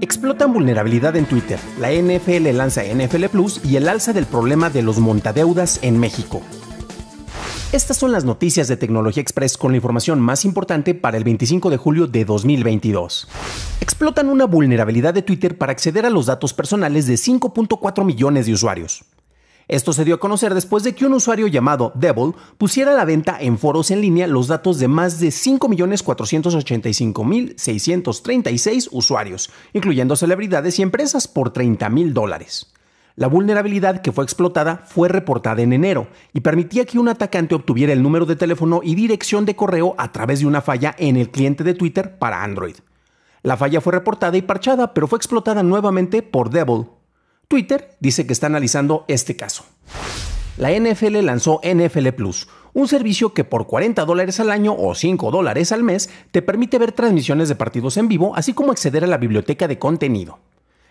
Explotan vulnerabilidad en Twitter. La NFL lanza NFL Plus y el alza del problema de los montadeudas en México. Estas son las noticias de Tecnología Express con la información más importante para el 25 de julio de 2022. Explotan una vulnerabilidad de Twitter para acceder a los datos personales de 5.4 millones de usuarios. Esto se dio a conocer después de que un usuario llamado Devil pusiera a la venta en foros en línea los datos de más de 5.485.636 usuarios, incluyendo celebridades y empresas por 30.000 dólares. La vulnerabilidad que fue explotada fue reportada en enero y permitía que un atacante obtuviera el número de teléfono y dirección de correo a través de una falla en el cliente de Twitter para Android. La falla fue reportada y parchada, pero fue explotada nuevamente por Devil Twitter dice que está analizando este caso. La NFL lanzó NFL Plus, un servicio que por 40 dólares al año o 5 dólares al mes te permite ver transmisiones de partidos en vivo, así como acceder a la biblioteca de contenido.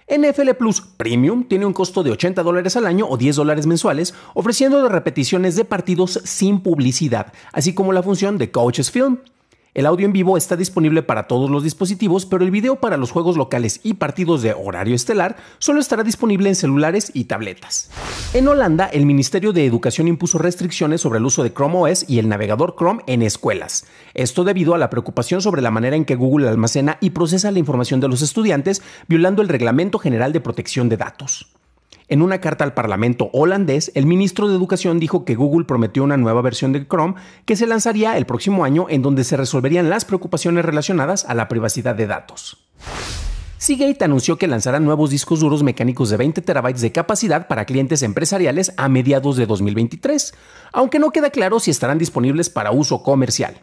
NFL Plus Premium tiene un costo de 80 dólares al año o 10 dólares mensuales, ofreciendo repeticiones de partidos sin publicidad, así como la función de Coaches Film, el audio en vivo está disponible para todos los dispositivos, pero el video para los juegos locales y partidos de horario estelar solo estará disponible en celulares y tabletas. En Holanda, el Ministerio de Educación impuso restricciones sobre el uso de Chrome OS y el navegador Chrome en escuelas. Esto debido a la preocupación sobre la manera en que Google almacena y procesa la información de los estudiantes, violando el Reglamento General de Protección de Datos. En una carta al Parlamento holandés, el ministro de Educación dijo que Google prometió una nueva versión de Chrome que se lanzaría el próximo año en donde se resolverían las preocupaciones relacionadas a la privacidad de datos. Seagate anunció que lanzará nuevos discos duros mecánicos de 20 terabytes de capacidad para clientes empresariales a mediados de 2023, aunque no queda claro si estarán disponibles para uso comercial.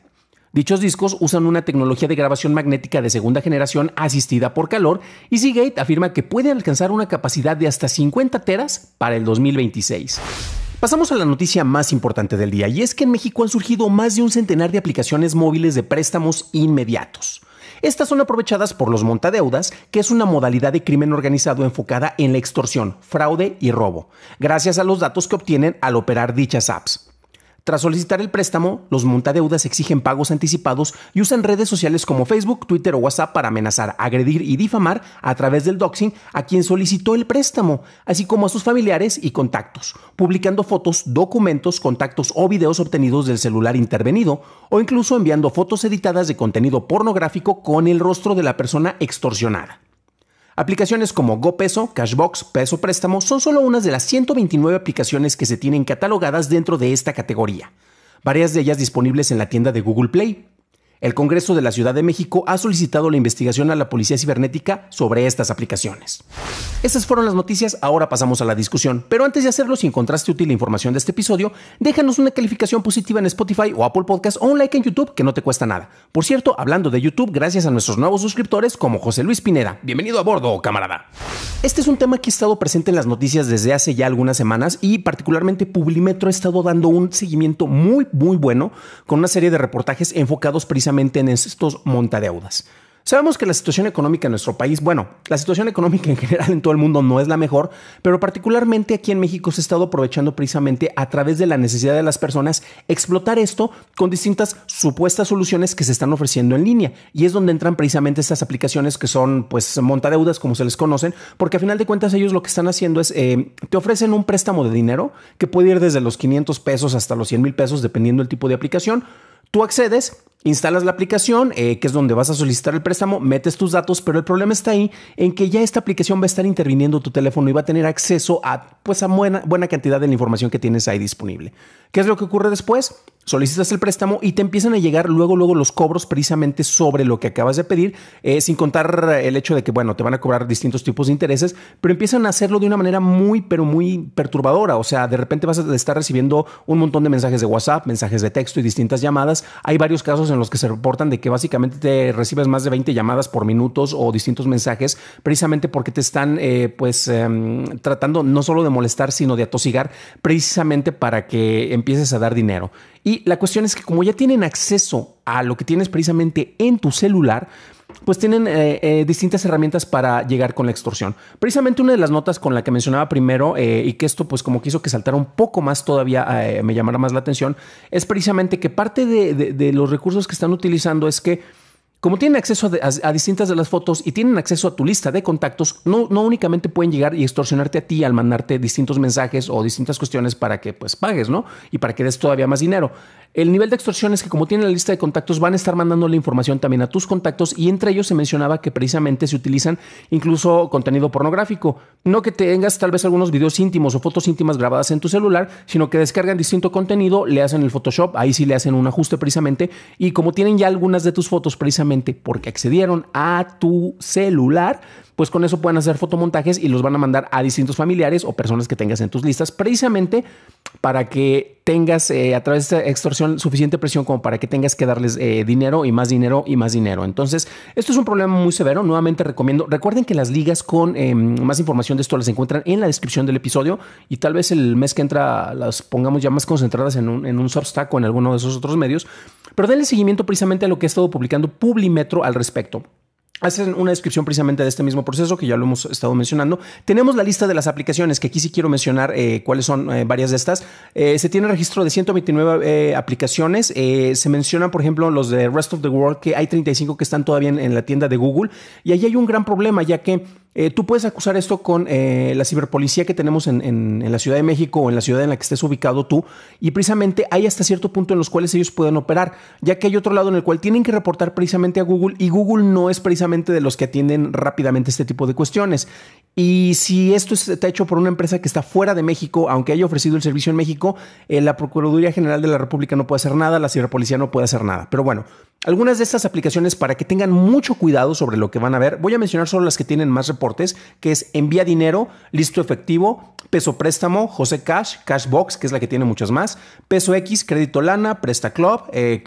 Dichos discos usan una tecnología de grabación magnética de segunda generación asistida por calor y Seagate afirma que puede alcanzar una capacidad de hasta 50 teras para el 2026. Pasamos a la noticia más importante del día y es que en México han surgido más de un centenar de aplicaciones móviles de préstamos inmediatos. Estas son aprovechadas por los montadeudas, que es una modalidad de crimen organizado enfocada en la extorsión, fraude y robo, gracias a los datos que obtienen al operar dichas apps. Tras solicitar el préstamo, los montadeudas exigen pagos anticipados y usan redes sociales como Facebook, Twitter o WhatsApp para amenazar, agredir y difamar a través del doxing a quien solicitó el préstamo, así como a sus familiares y contactos, publicando fotos, documentos, contactos o videos obtenidos del celular intervenido, o incluso enviando fotos editadas de contenido pornográfico con el rostro de la persona extorsionada. Aplicaciones como GoPeso, Cashbox, Peso Préstamo son solo unas de las 129 aplicaciones que se tienen catalogadas dentro de esta categoría, varias de ellas disponibles en la tienda de Google Play. El Congreso de la Ciudad de México ha solicitado la investigación a la Policía Cibernética sobre estas aplicaciones. Esas fueron las noticias, ahora pasamos a la discusión. Pero antes de hacerlo, si encontraste útil la información de este episodio, déjanos una calificación positiva en Spotify o Apple Podcast o un like en YouTube que no te cuesta nada. Por cierto, hablando de YouTube, gracias a nuestros nuevos suscriptores como José Luis Pineda. Bienvenido a bordo, camarada. Este es un tema que ha estado presente en las noticias desde hace ya algunas semanas y particularmente Publimetro ha estado dando un seguimiento muy, muy bueno con una serie de reportajes enfocados precisamente en estos montadeudas. Sabemos que la situación económica en nuestro país, bueno, la situación económica en general en todo el mundo no es la mejor, pero particularmente aquí en México se ha estado aprovechando precisamente a través de la necesidad de las personas explotar esto con distintas supuestas soluciones que se están ofreciendo en línea. Y es donde entran precisamente estas aplicaciones que son pues montadeudas como se les conocen, porque a final de cuentas ellos lo que están haciendo es, eh, te ofrecen un préstamo de dinero que puede ir desde los 500 pesos hasta los 100 mil pesos dependiendo el tipo de aplicación. Tú accedes, Instalas la aplicación, eh, que es donde vas a solicitar el préstamo, metes tus datos, pero el problema está ahí en que ya esta aplicación va a estar interviniendo tu teléfono y va a tener acceso a, pues, a buena, buena cantidad de la información que tienes ahí disponible. ¿Qué es lo que ocurre después? solicitas el préstamo y te empiezan a llegar luego, luego los cobros precisamente sobre lo que acabas de pedir, eh, sin contar el hecho de que, bueno, te van a cobrar distintos tipos de intereses, pero empiezan a hacerlo de una manera muy, pero muy perturbadora. O sea, de repente vas a estar recibiendo un montón de mensajes de WhatsApp, mensajes de texto y distintas llamadas. Hay varios casos en los que se reportan de que básicamente te recibes más de 20 llamadas por minutos o distintos mensajes, precisamente porque te están, eh, pues, em, tratando no solo de molestar, sino de atosigar, precisamente para que empieces a dar dinero. Y la cuestión es que como ya tienen acceso a lo que tienes precisamente en tu celular, pues tienen eh, eh, distintas herramientas para llegar con la extorsión. Precisamente una de las notas con la que mencionaba primero eh, y que esto pues como quiso que saltara un poco más todavía, me llamara más la atención, es precisamente que parte de los recursos que están utilizando es que como tienen acceso a, distintas de las fotos y tienen acceso a tu lista de contactos, no, no únicamente pueden llegar y extorsionarte a ti al mandarte distintos mensajes o distintas cuestiones para que pues pagues, ¿no? Y para que des todavía más dinero. El nivel de extorsión es que como tienen la lista de contactos van a estar mandando la información también a tus contactos y entre ellos se mencionaba que precisamente se utilizan incluso contenido pornográfico. No que tengas tal vez algunos videos íntimos o fotos íntimas grabadas en tu celular, sino que descargan distinto contenido, le hacen el Photoshop, ahí sí le hacen un ajuste precisamente y como tienen ya algunas de tus fotos precisamente porque accedieron a tu celular, pues con eso pueden hacer fotomontajes y los van a mandar a distintos familiares o personas que tengas en tus listas, precisamente para que tengas eh, a través de esta extorsión suficiente presión como para que tengas que darles eh, dinero y más dinero y más dinero. Entonces, esto es un problema muy severo. Nuevamente recomiendo, recuerden que las ligas con em, más información de esto las encuentran en la descripción del episodio y tal vez el mes que entra las pongamos ya más concentradas en un, en un Substack o en alguno de esos otros medios pero denle seguimiento precisamente a lo que he estado publicando Publimetro al respecto hacen una descripción precisamente de este mismo proceso que ya lo hemos estado mencionando. Tenemos la lista de las aplicaciones, que aquí sí quiero mencionar eh, cuáles son eh, varias de estas. Eh, se tiene registro de 129 aplicaciones. se mencionan, por ejemplo, los de Rest of the World, que hay 35 que están todavía en, en la tienda de Google. Y ahí hay un gran problema, ya que eh, tú puedes acusar esto con eh, la ciberpolicía que tenemos en, la Ciudad de México o en la ciudad en la que estés ubicado tú, y precisamente hay hasta cierto punto en los cuales ellos pueden operar, ya que hay otro lado en el cual tienen que reportar precisamente a Google, y Google no es precisamente de los que atienden rápidamente este tipo de cuestiones. Y si esto está hecho por una empresa que está fuera de México, aunque haya ofrecido el servicio en México, eh, la Procuraduría General de la República no puede hacer nada, la ciberpolicía no puede hacer nada. Pero bueno, algunas de estas aplicaciones para que tengan mucho cuidado sobre lo que van a ver, voy a mencionar solo las que tienen más reportes, que es Envía Dinero, Listo Efectivo, Peso Préstamo, José Cash, Cashbox, que es la que tiene muchas más, Peso X, Crédito Lana, Presta Club, eh,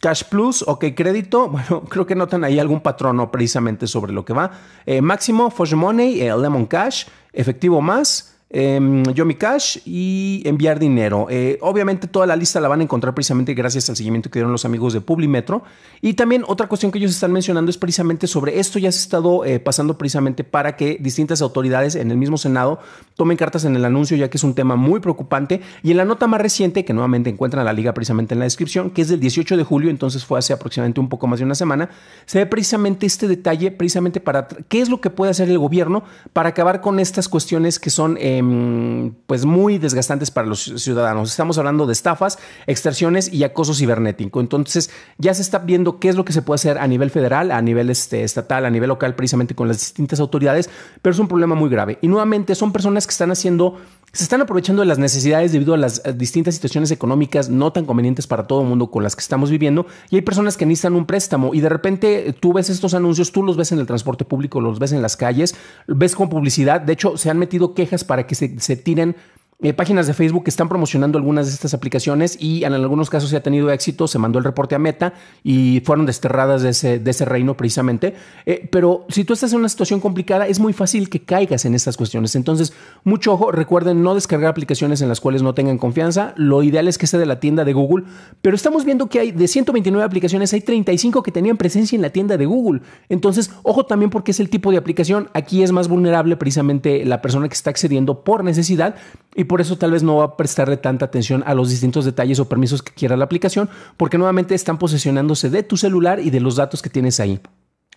Cash Plus, OK Crédito, bueno, creo que notan ahí algún patrono precisamente sobre lo que va. Eh, Máximo, Fosh Money, eh, Lemon Cash, Efectivo Más, Em, yo mi Cash y enviar dinero. Eh, obviamente toda la lista la van a encontrar precisamente gracias al seguimiento que dieron los amigos de Publimetro. Y también otra cuestión que ellos están mencionando es precisamente sobre esto ya se ha estado eh, pasando precisamente para que distintas autoridades en el mismo Senado tomen cartas en el anuncio ya que es un tema muy preocupante. Y en la nota más reciente, que nuevamente encuentran la liga precisamente en la descripción, que es del 18 de julio, entonces fue hace aproximadamente un poco más de una semana, se ve precisamente este detalle, precisamente para qué es lo que puede hacer el gobierno para acabar con estas cuestiones que son em, pues muy desgastantes para los ciudadanos. Estamos hablando de estafas, extorsiones y acoso cibernético. Entonces ya se está viendo qué es lo que se puede hacer a nivel federal, a nivel este, estatal, a nivel local, precisamente con las distintas autoridades, pero es un problema muy grave. Y nuevamente son personas que están haciendo se están aprovechando de las necesidades debido a las eh, distintas situaciones económicas no tan convenientes para todo el mundo con las que estamos viviendo y hay personas que necesitan un préstamo y de repente eh, tú ves estos anuncios, tú los ves en el transporte público, los ves en las calles, ves con publicidad, de hecho se han metido quejas para que se, se tiren eh, páginas de Facebook que están promocionando algunas de estas aplicaciones y en algunos casos se ha tenido éxito, se mandó el reporte a Meta y fueron desterradas de ese, reino precisamente. Eh, pero si tú estás en una situación complicada, es muy fácil que caigas en estas cuestiones. Entonces, mucho ojo, recuerden no descargar aplicaciones en las cuales no tengan confianza. Lo ideal es que sea de la tienda de Google, pero estamos viendo que hay de 129 aplicaciones, hay 35 que tenían presencia en la tienda de Google. Entonces, ojo también porque es el tipo de aplicación. Aquí es más vulnerable precisamente la persona que está accediendo por necesidad y por eso tal vez no va a prestarle tanta atención a los distintos detalles o permisos que quiera la aplicación, porque nuevamente están posesionándose de tu celular y de los datos que tienes ahí.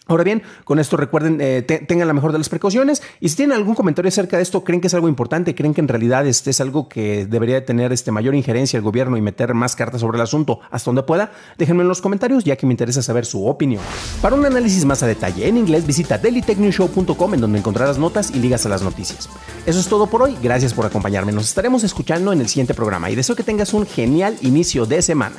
Ahora bien, con esto recuerden, eh, tengan la mejor de las precauciones y si tienen algún comentario acerca de esto, creen que es algo importante, creen que en realidad este es algo que debería tener este, mayor injerencia el gobierno y meter más cartas sobre el asunto hasta donde pueda, déjenme en los comentarios ya que me interesa saber su opinión. Para un análisis más a detalle en inglés, visita dailytechnewshow.com en donde encontrarás notas y ligas a las noticias. Eso es todo por hoy, gracias por acompañarme, nos estaremos escuchando en el siguiente programa y deseo que tengas un genial inicio de semana.